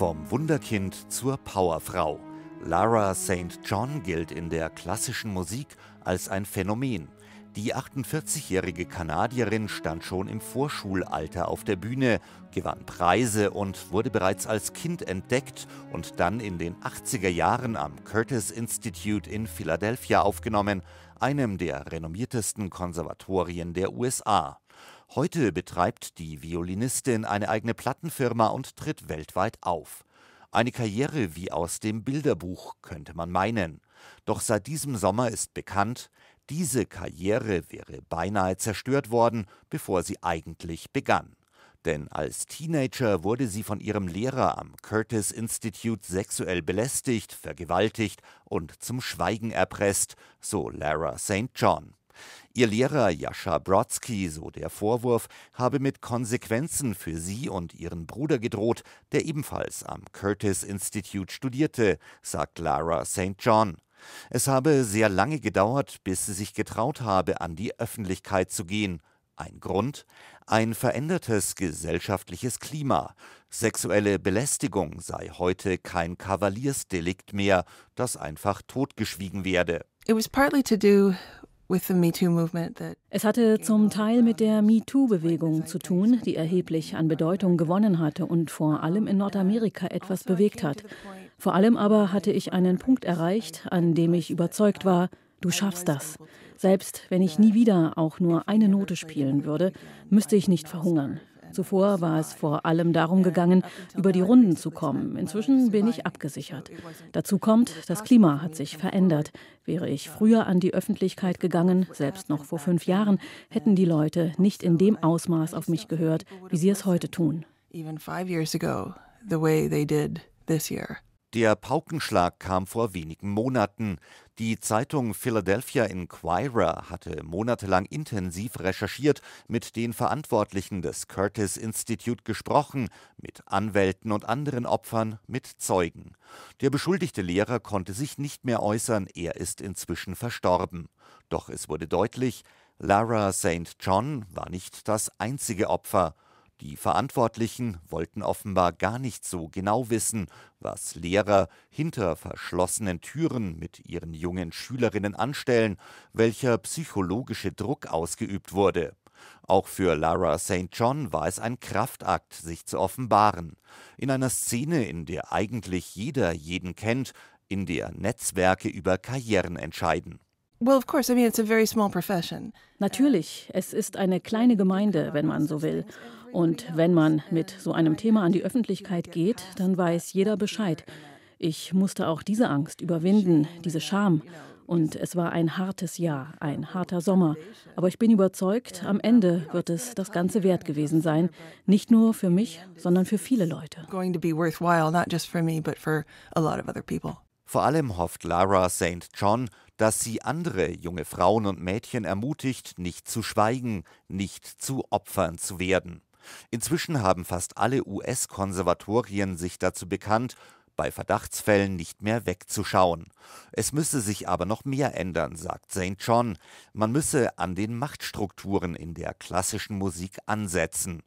Vom Wunderkind zur Powerfrau. Lara St. John gilt in der klassischen Musik als ein Phänomen. Die 48-jährige Kanadierin stand schon im Vorschulalter auf der Bühne, gewann Preise und wurde bereits als Kind entdeckt und dann in den 80er Jahren am Curtis Institute in Philadelphia aufgenommen, einem der renommiertesten Konservatorien der USA. Heute betreibt die Violinistin eine eigene Plattenfirma und tritt weltweit auf. Eine Karriere wie aus dem Bilderbuch könnte man meinen. Doch seit diesem Sommer ist bekannt, diese Karriere wäre beinahe zerstört worden, bevor sie eigentlich begann. Denn als Teenager wurde sie von ihrem Lehrer am Curtis Institute sexuell belästigt, vergewaltigt und zum Schweigen erpresst, so Lara St. John. Ihr Lehrer Jascha Brodsky, so der Vorwurf, habe mit Konsequenzen für sie und ihren Bruder gedroht, der ebenfalls am Curtis Institute studierte, sagt Lara St. John. Es habe sehr lange gedauert, bis sie sich getraut habe, an die Öffentlichkeit zu gehen. Ein Grund? Ein verändertes gesellschaftliches Klima. Sexuelle Belästigung sei heute kein Kavaliersdelikt mehr, das einfach totgeschwiegen werde. It was partly to do es hatte zum Teil mit der MeToo-Bewegung zu tun, die erheblich an Bedeutung gewonnen hatte und vor allem in Nordamerika etwas also bewegt hat. Vor allem aber hatte ich einen Punkt erreicht, an dem ich überzeugt war, du schaffst das. Selbst wenn ich nie wieder auch nur eine Note spielen würde, müsste ich nicht verhungern. Zuvor war es vor allem darum gegangen, über die Runden zu kommen. Inzwischen bin ich abgesichert. Dazu kommt, das Klima hat sich verändert. Wäre ich früher an die Öffentlichkeit gegangen, selbst noch vor fünf Jahren, hätten die Leute nicht in dem Ausmaß auf mich gehört, wie sie es heute tun. Even five years ago, the way they did this year. Der Paukenschlag kam vor wenigen Monaten. Die Zeitung Philadelphia Inquirer hatte monatelang intensiv recherchiert, mit den Verantwortlichen des Curtis Institute gesprochen, mit Anwälten und anderen Opfern, mit Zeugen. Der beschuldigte Lehrer konnte sich nicht mehr äußern, er ist inzwischen verstorben. Doch es wurde deutlich, Lara St. John war nicht das einzige Opfer. Die Verantwortlichen wollten offenbar gar nicht so genau wissen, was Lehrer hinter verschlossenen Türen mit ihren jungen Schülerinnen anstellen, welcher psychologische Druck ausgeübt wurde. Auch für Lara St. John war es ein Kraftakt, sich zu offenbaren. In einer Szene, in der eigentlich jeder jeden kennt, in der Netzwerke über Karrieren entscheiden. Natürlich, es ist eine kleine Gemeinde, wenn man so will. Und wenn man mit so einem Thema an die Öffentlichkeit geht, dann weiß jeder Bescheid. Ich musste auch diese Angst überwinden, diese Scham. Und es war ein hartes Jahr, ein harter Sommer. Aber ich bin überzeugt, am Ende wird es das Ganze wert gewesen sein. Nicht nur für mich, sondern für viele Leute. Vor allem hofft Lara St. John, dass sie andere junge Frauen und Mädchen ermutigt, nicht zu schweigen, nicht zu Opfern zu werden. Inzwischen haben fast alle US-Konservatorien sich dazu bekannt, bei Verdachtsfällen nicht mehr wegzuschauen. Es müsse sich aber noch mehr ändern, sagt St. John. Man müsse an den Machtstrukturen in der klassischen Musik ansetzen.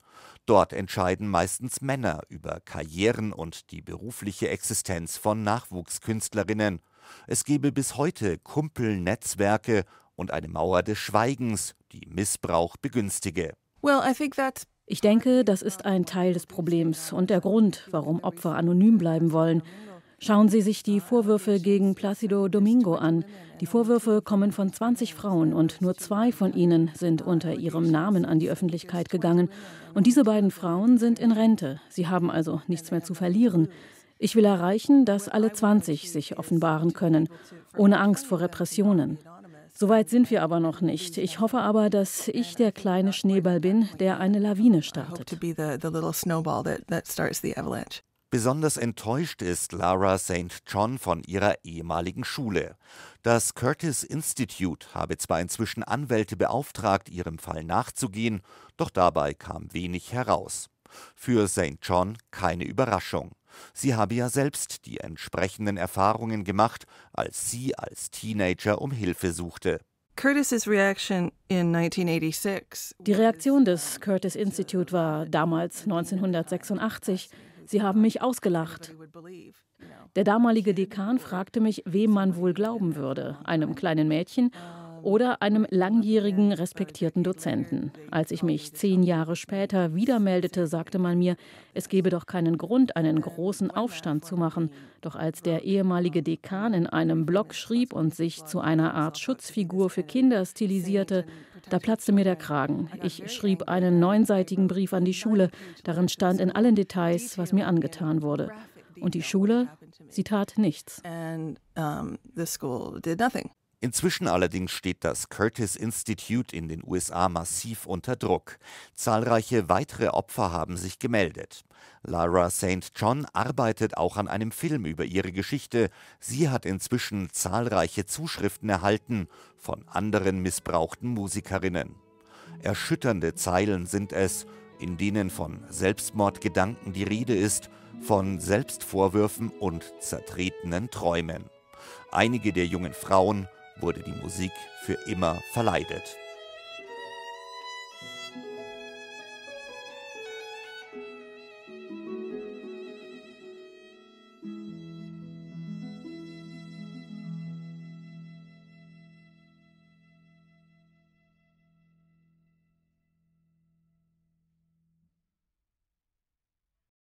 Dort entscheiden meistens Männer über Karrieren und die berufliche Existenz von Nachwuchskünstlerinnen. Es gebe bis heute Kumpelnetzwerke und eine Mauer des Schweigens, die Missbrauch begünstige. Well, I think that's ich denke, das ist ein Teil des Problems und der Grund, warum Opfer anonym bleiben wollen. Schauen Sie sich die Vorwürfe gegen Placido Domingo an. Die Vorwürfe kommen von 20 Frauen und nur zwei von ihnen sind unter ihrem Namen an die Öffentlichkeit gegangen. Und diese beiden Frauen sind in Rente. Sie haben also nichts mehr zu verlieren. Ich will erreichen, dass alle 20 sich offenbaren können, ohne Angst vor Repressionen. Soweit sind wir aber noch nicht. Ich hoffe aber, dass ich der kleine Schneeball bin, der eine Lawine startet. Besonders enttäuscht ist Lara St. John von ihrer ehemaligen Schule. Das Curtis Institute habe zwar inzwischen Anwälte beauftragt, ihrem Fall nachzugehen, doch dabei kam wenig heraus. Für St. John keine Überraschung. Sie habe ja selbst die entsprechenden Erfahrungen gemacht, als sie als Teenager um Hilfe suchte. Die Reaktion des Curtis Institute war damals 1986. Sie haben mich ausgelacht. Der damalige Dekan fragte mich, wem man wohl glauben würde, einem kleinen Mädchen oder einem langjährigen respektierten Dozenten. Als ich mich zehn Jahre später wieder meldete, sagte man mir, es gebe doch keinen Grund, einen großen Aufstand zu machen. Doch als der ehemalige Dekan in einem Blog schrieb und sich zu einer Art Schutzfigur für Kinder stilisierte, da platzte mir der Kragen. Ich schrieb einen neunseitigen Brief an die Schule. Darin stand in allen Details, was mir angetan wurde. Und die Schule, sie tat nichts. And, um, the school did nothing. Inzwischen allerdings steht das Curtis Institute in den USA massiv unter Druck. Zahlreiche weitere Opfer haben sich gemeldet. Lara St. John arbeitet auch an einem Film über ihre Geschichte. Sie hat inzwischen zahlreiche Zuschriften erhalten von anderen missbrauchten Musikerinnen. Erschütternde Zeilen sind es, in denen von Selbstmordgedanken die Rede ist, von Selbstvorwürfen und zertretenen Träumen. Einige der jungen Frauen wurde die Musik für immer verleidet.